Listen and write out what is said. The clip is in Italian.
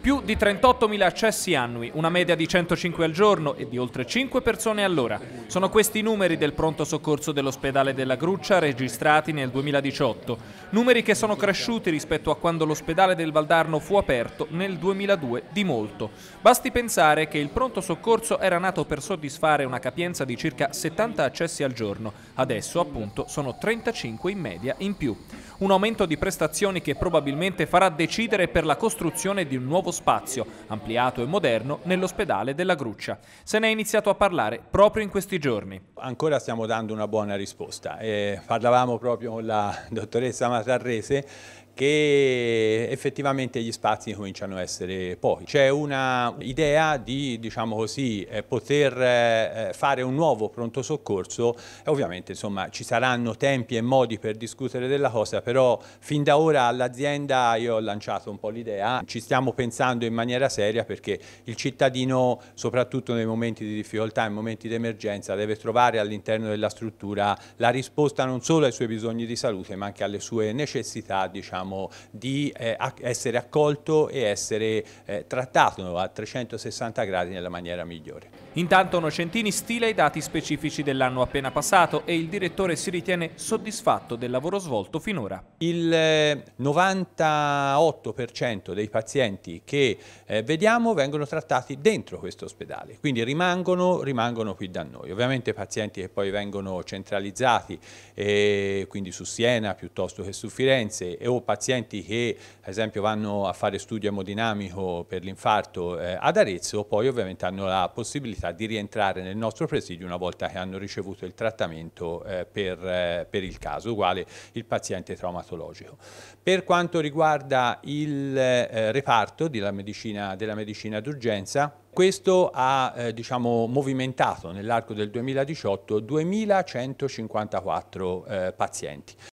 Più di 38.000 accessi annui, una media di 105 al giorno e di oltre 5 persone all'ora. Sono questi i numeri del pronto soccorso dell'ospedale della Gruccia registrati nel 2018, numeri che sono cresciuti rispetto a quando l'ospedale del Valdarno fu aperto nel 2002 di molto. Basti pensare che il pronto soccorso era nato per soddisfare una capienza di circa 70 accessi al giorno, adesso appunto sono 35 in media in più un aumento di prestazioni che probabilmente farà decidere per la costruzione di un nuovo spazio, ampliato e moderno, nell'ospedale della Gruccia. Se ne è iniziato a parlare proprio in questi giorni. Ancora stiamo dando una buona risposta. Eh, parlavamo proprio con la dottoressa Matarrese che effettivamente gli spazi cominciano a essere pochi. C'è una idea di diciamo così, eh, poter eh, eh, fare un nuovo pronto soccorso e ovviamente insomma, ci saranno tempi e modi per discutere della cosa, però fin da ora all'azienda io ho lanciato un po' l'idea, ci stiamo pensando in maniera seria perché il cittadino soprattutto nei momenti di difficoltà, in momenti di emergenza deve trovare all'interno della struttura la risposta non solo ai suoi bisogni di salute ma anche alle sue necessità diciamo diciamo, di eh, essere accolto e essere eh, trattato a 360 gradi nella maniera migliore. Intanto Nocentini stila i dati specifici dell'anno appena passato e il direttore si ritiene soddisfatto del lavoro svolto finora. Il 98% eh, dei pazienti che eh, vediamo vengono trattati dentro questo ospedale, quindi rimangono, rimangono, qui da noi. Ovviamente pazienti che poi vengono centralizzati, eh, quindi su Siena piuttosto che su Firenze, o pazienti che ad esempio vanno a fare studio emodinamico per l'infarto eh, ad Arezzo poi ovviamente hanno la possibilità di rientrare nel nostro presidio una volta che hanno ricevuto il trattamento eh, per, eh, per, il caso, uguale il paziente traumatologico. Per quanto riguarda il eh, reparto della medicina d'urgenza, questo ha eh, diciamo, movimentato nell'arco del 2018 2154 eh, pazienti.